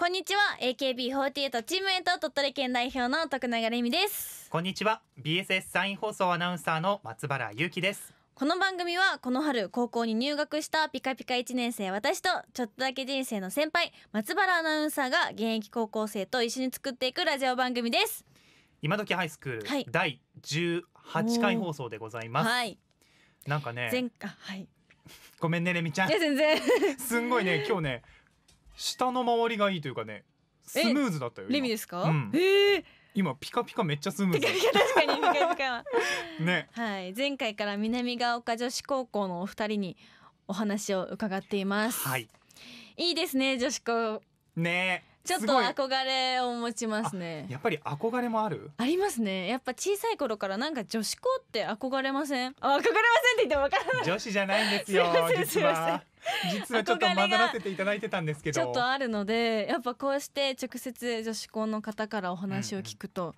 こんにちは AKB48 チームエイト鳥取県代表の徳永れみですこんにちは BSS サイン放送アナウンサーの松原優希ですこの番組はこの春高校に入学したピカピカ1年生私とちょっとだけ人生の先輩松原アナウンサーが現役高校生と一緒に作っていくラジオ番組です今時ハイスクール、はい第18回放送でございます、はいなんかね前回はいごめんねレミちゃんい全然 すんごいね今日ね下の周りがいいというかねスムーズだったよレミですか、うん、へえ今ピカピカめっちゃスムーズ確かにピカピカねはい前回から南が丘女子高校のお二人にお話を伺っていますはいいいですね女子高ねちょっと憧れを持ちますねやっぱり憧れもあるありますねやっぱ小さい頃からなんか女子校って憧れませんあ憧れませんって言ってもわからない女子じゃないんですよ 実は 実はちょっと混ざらせていただいてたんですけどちょっとあるのでやっぱこうして直接女子校の方からお話を聞くと、うん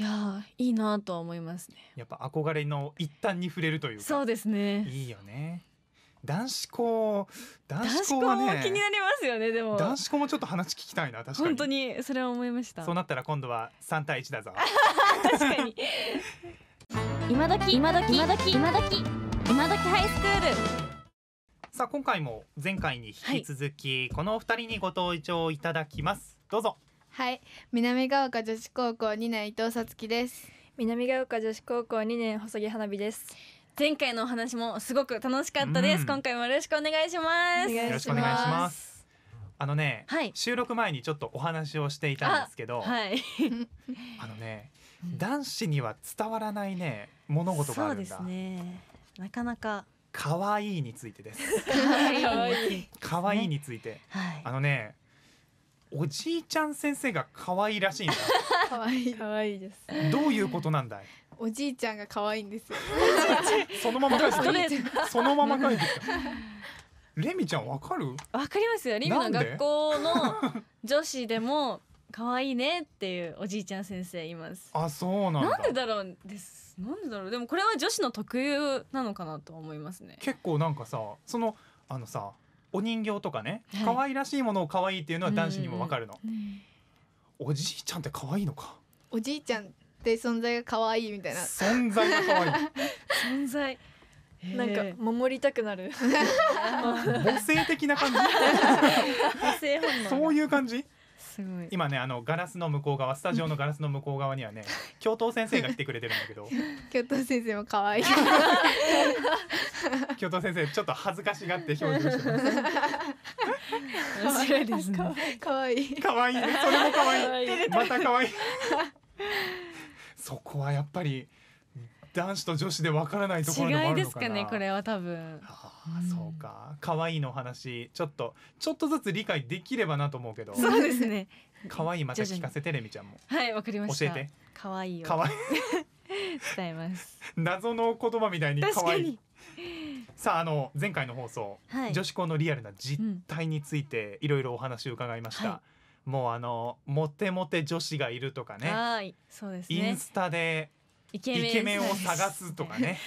いやいいなとは思いますねやっぱ憧れの一端に触れるというかそうですねいいよね男子校男子校はね気になりますよねでも男子校もちょっと話聞きたいな確かに本当にそれは思いましたそうなったら今度は3対1だぞ 確かに 今時今時今時今時今時ハイスクールさあ今回も前回に引き続き、はい、このお二人にご登場いただきますどうぞはい南ヶ丘女子高校2年伊藤さつきです南ヶ丘女子高校2年細木花火です前回のお話もすごく楽しかったです、うん、今回もよろしくお願いしますよろしくお願いしますあのね、はい、収録前にちょっとお話をしていたんですけど、はい、あのね、男子には伝わらないね物事があるんだ。そうですね。なかなか可愛いについてです。可愛い可愛いについて、はい、あのね、おじいちゃん先生が可愛いらしいんだ。可愛い可愛いです。どういうことなんだい？おじいちゃんが可愛いんですよ。そのままそのまま帰ってきレミちゃんわかる？わかりますよ。レミの学校の女子でも可愛いねっていうおじいちゃん先生います。あ、そうなんなんでだろうです。なんでだろうでもこれは女子の特有なのかなと思いますね結構なんかさそのあのさお人形とかね可愛らしいものを可愛いっていうのは男子にもわかるの、おじいちゃんって可愛いのかおじいちゃんって存在が可愛いみたいな存在が可愛い存在 なんか守りたくなる 母性的な感じ そういう感じすごい今ねあのガラスの向こう側スタジオのガラスの向こう側にはね 教頭先生が来てくれてるんだけど教頭先生も可愛い教頭先生ちょっと恥ずかしがって表情してます面白いですね可愛い可愛いねそれも可愛いいまた可愛いそこはやっぱり男子と女子でわからないところでもあるのかな。違いですかねこれは多分。ああ、そうか。可愛いの話ちょっとちょっとずつ理解できればなと思うけど。そうですね。可愛いまた聞かせてレミちゃんも。はいわかりました。教えて。可愛いよ。可愛い。伝えます。謎の言葉みたいに可愛い。さああの前回の放送、はい、女子校のリアルな実態についていろいろお話を伺いました。はいもうあのモテモテ女子がいるとかね。はい、そうですね。インスタでイケメンを探すとかね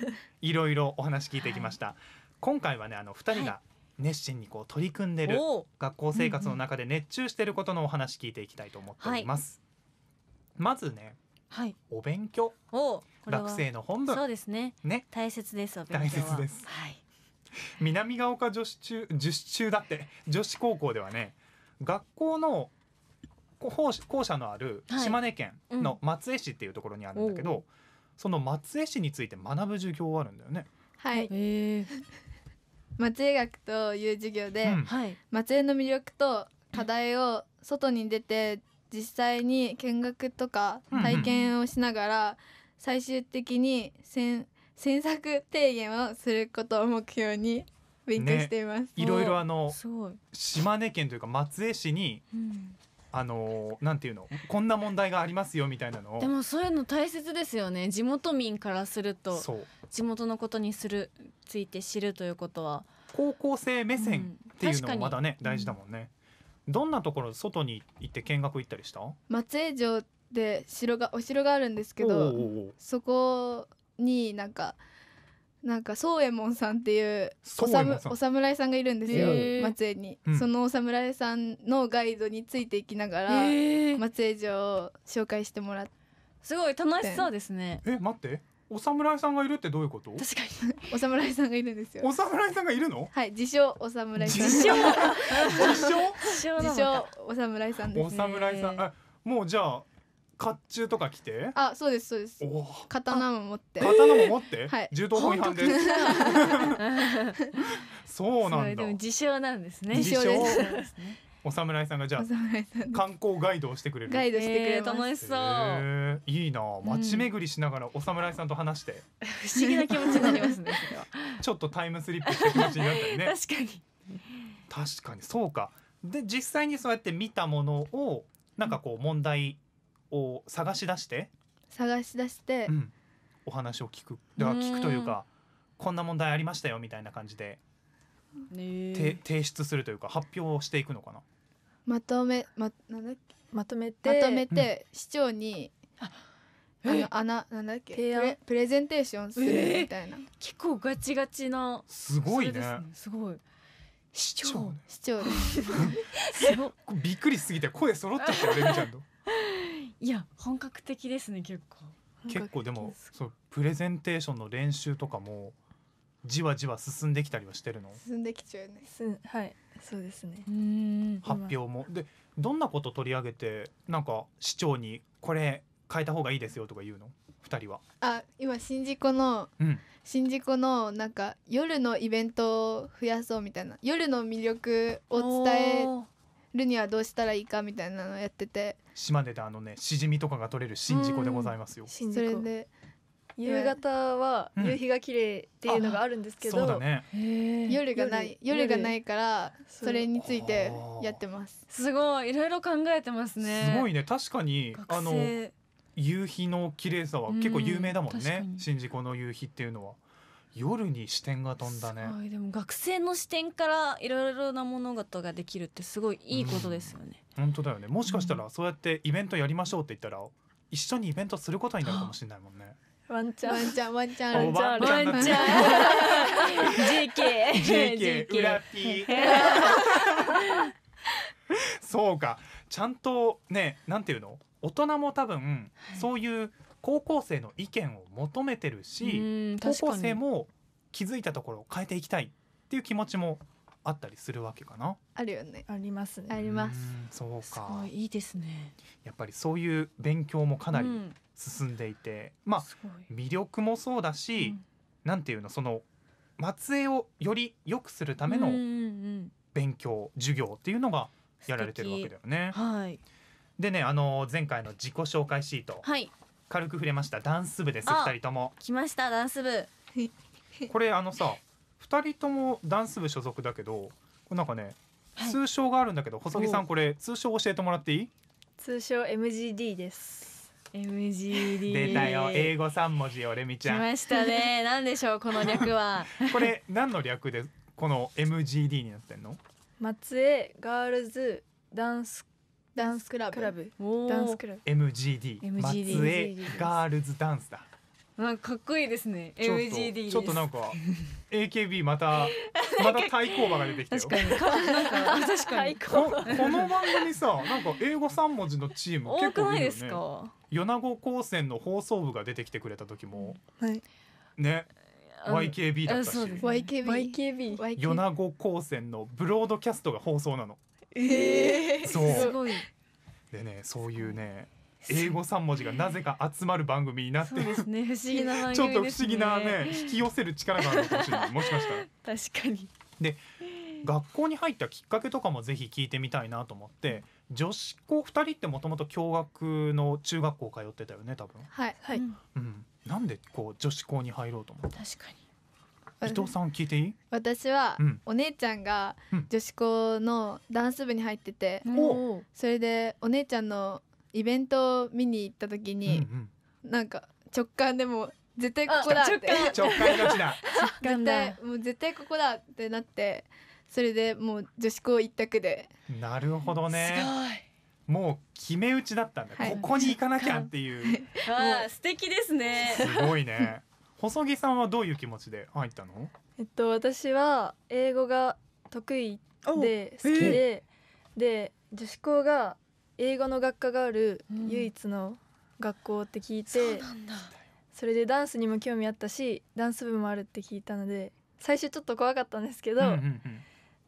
いろいろお話聞いてきました、はい、今回はねあの2人が熱心にこう取り組んでる、はい、学校生活の中で熱中してることのお話聞いていきたいと思っております、はい、まずねお勉強学生の本文そうですねね大切です大切です南ヶ丘女子中女子中だって女子高校ではね学校の校舎のある島根県の松江市っていうところにあるんだけど、はいうん、その松江市について学ぶ授業あるんだよね。はい、えー、松江学という授業で、うん、松江の魅力と課題を外に出て実際に見学とか体験をしながら最終的にせん詮索提言をすることを目標に勉強しています。ね、いろいろあの島根県というか松江市にあのなんていうのこんな問題がありますよみたいなのでもそういうの大切ですよね地元民からすると地元のことにするついて知るということは高校生目線っていうのもまだね、うん、大事だもんね、うん、どんなところ外に行って見学行ったりした松江城で城がお城があるんですけどそこになんかなんか宗右衛門さんっていうおさむお侍さんがいるんですよ松江に、うん、そのお侍さんのガイドについていきながら松江城を紹介してもらってすごい楽しそうですねえ待ってお侍さんがいるってどういうこと確かに お侍さんがいるんですよお侍さんがいるのはい自称お侍さん自称 自称お侍さんです、ね、お侍さんあもうじゃあ甲冑とか着てあそうですそうです刀も持って刀も持って、はい、柔道法違反です そうなんだ自称なんですね自称ですお侍さんがじゃ観光ガイドをしてくれるガイドしてくれる楽しそう、いいな街巡りしながらお侍さんと話して、不思議な気持ちになりますね ちょっとタイムスリップした気持ちになったりね確かに確かにそうかで実際にそうやって見たものをなんかこう問題を探し出して探し出して、うん、お話を聞くでは聞くというかこんな問題ありましたよみたいな感じで、ね、提出するというか発表をしていくのかなまとめまなんだっけまとめてまとめて、市長にあの穴なんだっけ提案プレゼンテーションするみたいな、えー、結構ガチガチなすごいね、ね、すごい市長市長 すごびっくりすぎて声揃っちゃったレミちゃんといや本格的ですね結構結構でもそうプレゼンテーションの練習とかもじわじわ進んできたりはしてるの進んできちゃうねすはいそうですね発表もでどんなこと取り上げてなんか市長にこれ変えた方がいいですよとか言うの2人はあ今新宿の、うん、新宿のなんか夜のイベントを増やそうみたいな夜の魅力を伝えるにはどうしたらいいかみたいなのをやってて島根であのねしじみとかが取れる宍道湖でございますよ。それで夕方は夕日が綺麗っていうのがあるんですけど、うんね、夜がない夜がないからそれについてやってますすごいいろいろ考えてますねすごいね確かにあの夕日の綺麗さは結構有名だもんね、宍道湖の夕日っていうのは夜に視点が飛んだねでも学生の視点からいろいろな物事ができるってすごいいいことですよね、うん、本当だよねもしかしたらそうやってイベントやりましょうって言ったら、うん、一緒にイベントすることになるかもしれないもんねワンチャンワンチャンワンチャンワンチャンワンチャン JK JK 裏 P そうかちゃんとねなんていうの大人も多分、そういう高校生の意見を求めてるし高校生も気づいたところを変えていきたいっていう気持ちもあったりするわけかな。あるよね。ありますね。あります。そうか。いいいですね。やっぱりそういう勉強もかなり進んでいて、うん、まあ魅力もそうだし、うん、なんていうのその末裔をより良くするための勉強、授業っていうのがやられてるわけだよね。はい。でねあの前回の自己紹介シート、はい、軽く触れましたダンス部です二人とも来ましたダンス部 これあのさ二人ともダンス部所属だけどこれなんかね通称があるんだけど細木さんこれ通称教えてもらっていい通称 MGD です。MGD 出たよ英語三文字よレミちゃん来ましたね何 でしょうこの略は これ何の略でこの MGD になってんの松江ガールズダンスダンスクラブクラブダンスクラブ MGD, MGD 松江ガールズダンスだなんかかっこいいですね MGD ちょっとなんか AKB また また対抗馬が出てきたよ確かに確かにこの番組さなんか英語三文字のチーム結構いいよ、ね、いですか米子高専の放送部が出てきてくれた時も、はい、ね YKB だったし、YKB, YKB 米子高専のブロードキャストが放送なのえそうすごいでねそういうね英語3文字がなぜか集まる番組になってですね 不思議な、ね、ちょっと不思議なね引き寄せる力があるかもしれないもしかしたら 確かにで学校に入ったきっかけとかもぜひ聞いてみたいなと思って女子校2人ってもともと共学の中学校通ってたよね多分はいはい、うん、なんでこう女子校に入ろうと思った確かに伊藤さん聞いていい私は、お姉ちゃんが女子校のダンス部に入ってて、うん、それでお姉ちゃんのイベントを見に行った時に、うんうん、なんか直感でも絶対ここだって直感ど ちだ絶対もう絶対ここだってなってそれでもう女子校一択でなるほどねもう決め打ちだったんだ、はい、ここに行かなきゃっていう素敵ですねすごいね細木さんはどういう気持ちで入ったのえっと私は英語が得意で好きで、で女子校が英語の学科がある唯一の学校って聞いて、それでダンスにも興味あったしダンス部もあるって聞いたので最初ちょっと怖かったんですけど、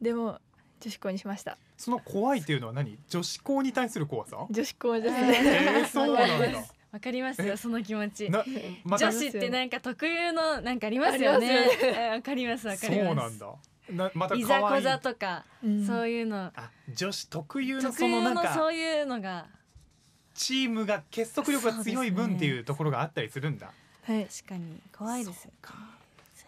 でも女子校にしましたその怖いっていうのは何女子校に対する怖さ女子校ですね、えー、そうなんだわかりますよその気持ち、ま、女子ってなんか特有のなんかありますよねわ、かりますわかりますそうなんだなまたいざこざとか、うん、そういうの女子特有のそのなかそういうのがチームが結束力が強い分っていうところがあったりするんだ、ねはい、確かに怖い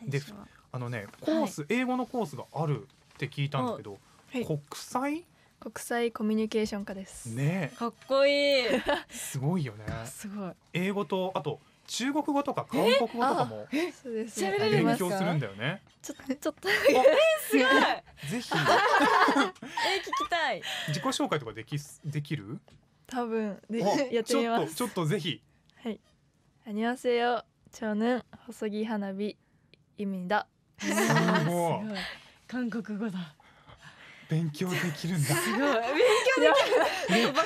ですであのねコース、はい、英語のコースがあるって聞いたんだけど、はい、国際国際コミュニケーション科ですねかっこいい すごいよねすごい英語とあと中国語とか韓国語とかも勉強するんだよね。ちょっとちょっと えすごい。ぜ ひ。え聞きたい。自己紹介とかできできる？多分でやってみます。ちょっとぜひ。はい。안녕하세長男細木花火하나だ。입니 다。 韓国語だ。勉強できるんだ。すごい。勉強できる。バ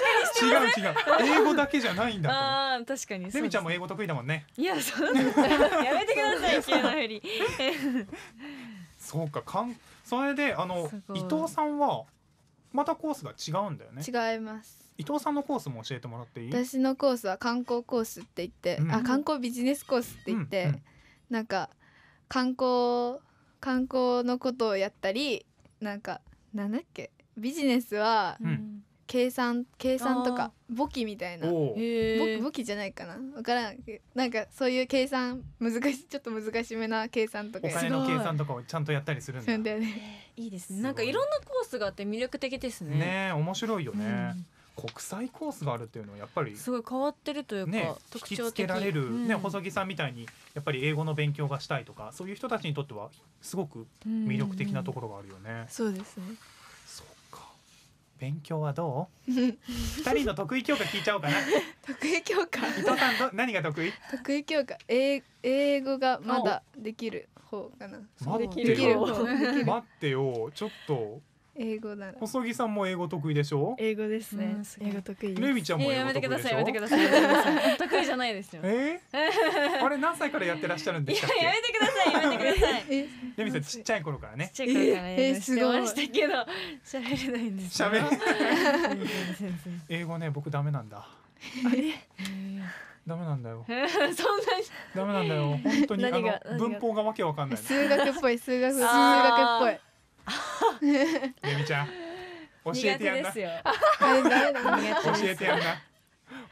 違う違う。英語だけじゃないんだと。ああ、確かに。レミちゃんも英語得意だもんね。いや、そう。やめてください、急なふり。そうか、かん、それで、あの、伊藤さんは。またコースが違うんだよね。違います。伊藤さんのコースも教えてもらっていい。私のコースは観光コースって言って、うん、あ、観光ビジネスコースって言って。うんうん、なんか。観光。観光のことをやったり。なんか。なんだっけビジネスは、うん計算計算とか簿記みたいな簿記じゃないかな分からんなんかそういう計算難しい ちょっと難しめな計算とかお金の計算とかをちゃんとやったりするんだよね、いいですねなんかいろんなコースがあって魅力的ですねね面白いよね、うん国際コースがあるっていうのはやっぱりすごい変わってるというか、ね、特徴的引きつけられる、ね、うん、細木さんみたいにやっぱり英語の勉強がしたいとかそういう人たちにとってはすごく魅力的なところがあるよね。うんうん、そうですね勉強はどう 二人の得意教科聞いちゃおうかな 得意教科伊藤さんど何が得意得意教科英英語がまだできる方かなできる方。待ってよちょっと英語だ細木さんも英語得意でしょう。英語ですね、う英語得意レミちゃんもやめてくださいやめてください得意じゃないですよえー、あれ何歳からやってらっしゃるんですか。やめてくださいやめてくださいレミさんちっちゃい頃からねちっちゃい頃からやり ましたけど喋れないんです喋れ英語ね僕ダメなんだあれダメなんだよ。そんなダメなんだよ。本当にあの文法がわけわかんない。数学っぽい数学数学っぽい。ゆ みちゃん教えてやんな教えてやんな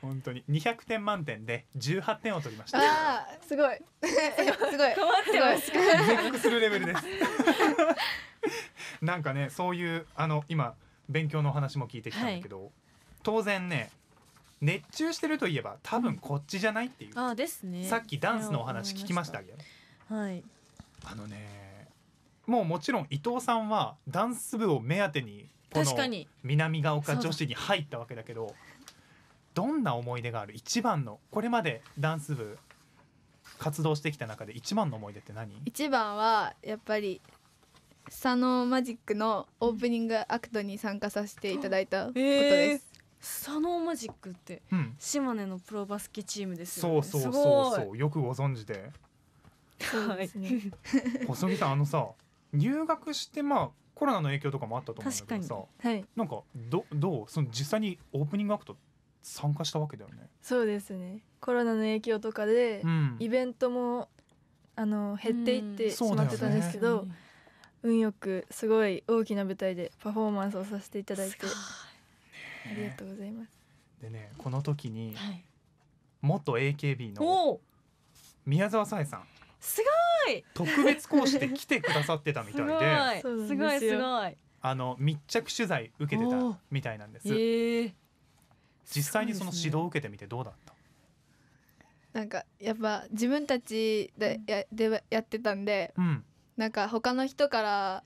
本当に200点満点で18点を取りましたあすごいすごいすごい絶句するレベルですなんかねそういうあの今勉強のお話も聞いてきたんだけど、はい、当然ね熱中してるといえば多分こっちじゃないっていう、うん、あですねさっきダンスのお話聞きました、けど、はい、あのねもうもちろん伊藤さんはダンス部を目当てにこの南が丘女子に入ったわけだけどどんな思い出がある一番のこれまでダンス部活動してきた中で一番の思い出って何一番はやっぱり佐野マジックのオープニングアクトに参加させていただいたことです。サノーマジックって、うん、島根のプロバスケチームですよね。そうそうそうそうよくご存知で。そうですね。細木さんあのさ入学してまあコロナの影響とかもあったと思うんだけどさ、はい、なんかどどうその実際にオープニングアクト参加したわけだよねそうですねコロナの影響とかで、うん、イベントもあの減っていってしまってたんですけど、ね、運よくすごい大きな舞台でパフォーマンスをさせていただいて、ね、ありがとうございますでねこの時に、はい、元 AKB の宮沢沙絵さんすごい特別講師で来てくださってたみたいですごいすごいあの密着取材受けてたみたいなんです、えー、実際にその指導を受けてみてどうだった、ね、なんかやっぱ自分たちでやでやってたんで、うん、なんか他の人から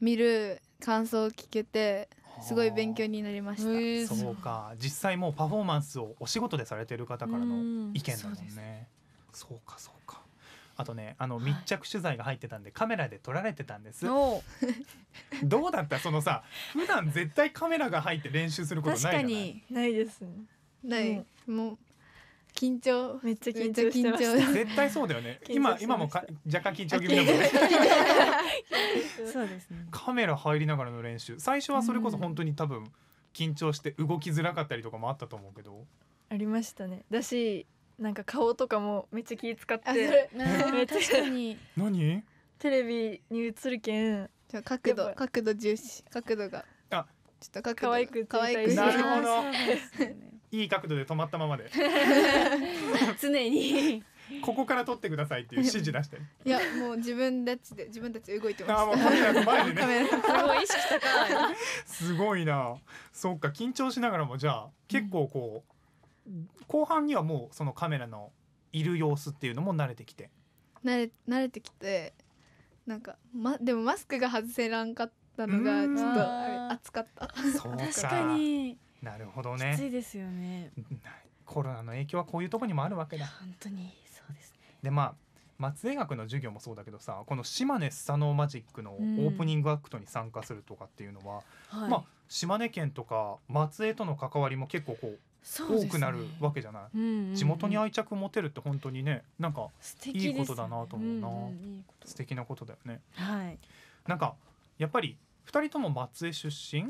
見る感想を聞けてすごい勉強になりました、えー、そうか実際もうパフォーマンスをお仕事でされてる方からの意見だもんね、そうかそうかあとねあの密着取材が入ってたんで、カメラで撮られてたんです どうだったそのさ普段絶対カメラが入って練習することないじゃない確かにないですない、うん、もう緊張めっちゃ緊張緊張絶対そうだよね今今もか若干緊張気味だもんね そうですねカメラ入りながらの練習最初はそれこそ本当に多分緊張して動きづらかったりとかもあったと思うけど、ありましたねだしなんか顔とかもめっちゃ気使って め確かに何テレビに映るけんじゃ角度角度重視角度があちょっと角度可愛く可愛くなるほどいい角度で止まったままで 常にここから撮ってくださいっていう指示出していやもう自分たちで自分たち動いてますあもうカメラの前でねすごいなそっか緊張しながらもじゃあ結構こう、後半にはもうそのカメラのいる様子っていうのも慣れてきて慣れ慣れてきてなんか、ま、でもマスクが外せらんかったのがちょっと暑かったそうか確かになるほどねきついですよねコロナの影響はこういうとこにもあるわけだ本当にそうですねでまあ松江学の授業もそうだけどさこの島根スサノーマジックのオープニングアクトに参加するとかっていうのは、うんはい、まあ、島根県とか松江との関わりも結構こう多くなるわけじゃない、ね、地元に愛着持てるって本当にねなんかいいことだなと思うな、うんうん、素敵なことだよね、はい、なんかやっぱり2人とも松江出身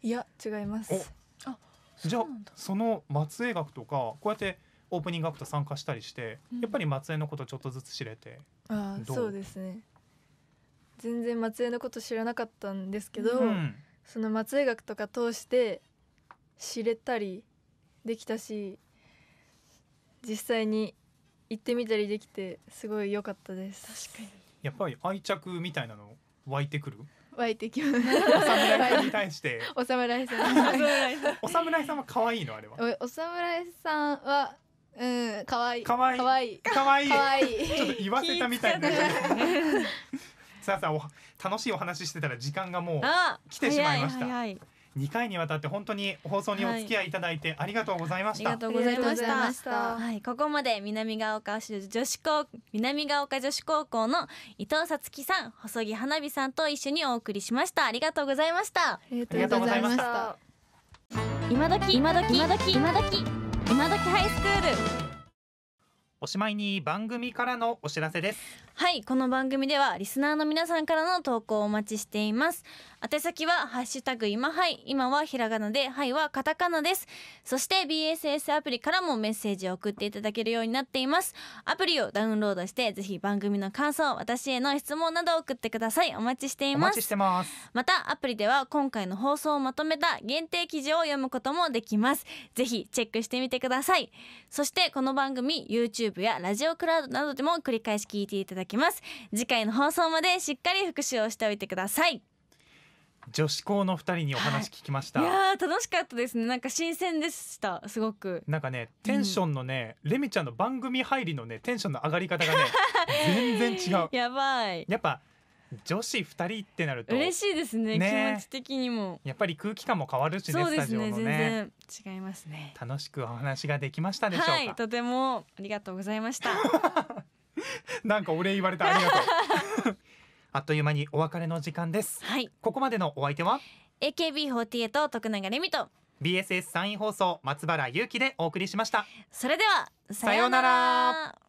いや違いますじゃあその松江学とかこうやってオープニングアクト参加したりして、うん、やっぱり松江のことちょっとずつ知れてあそうですね全然松江のこと知らなかったんですけど、うん、その松江学とか通して知れたりできたし実際に行ってみたりできてすごい良かったです確かにやっぱり愛着みたいなの湧いてくる湧いてきますお侍さんに対してお侍さんお侍さんは可愛いのあれはお侍さんはうん可愛い可愛い可愛い可愛い可愛いちょっと言わせたみたいなさあさあお楽しいお話してたら時間がもう来てしまいました2回にわたって本当に放送にお付き合いいただいてありがとうございました、はい、ありがとうございましたはい、ここまで南ヶ丘市女子高南ヶ丘女子高校の伊藤さつきさん細木花火さんと一緒にお送りしましたありがとうございましたありがとうございました今時今時今時今時今時ハイスクールおしまいに番組からのお知らせですはいこの番組ではリスナーの皆さんからの投稿をお待ちしています宛先はハッシュタグ今はい今はひらがなではいはカタカナですそして BSS アプリからもメッセージを送っていただけるようになっていますアプリをダウンロードしてぜひ番組の感想私への質問などを送ってくださいお待ちしていますお待ちしてますまたアプリでは今回の放送をまとめた限定記事を読むこともできますぜひチェックしてみてくださいそしてこの番組 YouTube やラジオクラウドなどでも繰り返し聞いていただだきます次回の放送までしっかり復習をしておいてください女子校の二人にお話聞きました、はい、いや楽しかったですねなんか新鮮でしたすごくなんかねテンションのね、うん、レミちゃんの番組入りのねテンションの上がり方がね 全然違うやばいやっぱ女子二人ってなると嬉しいですね、ね、気持ち的にもやっぱり空気感も変わるしねそうですね、ね、全然違いますね楽しくお話ができましたでしょうか、はい、とてもありがとうございました なんかお礼言われたありがとう あっという間にお別れの時間ですはいここまでのお相手は AKB48 徳永レミと BSS 山陰放送松原優希でお送りしましたそれではさようなら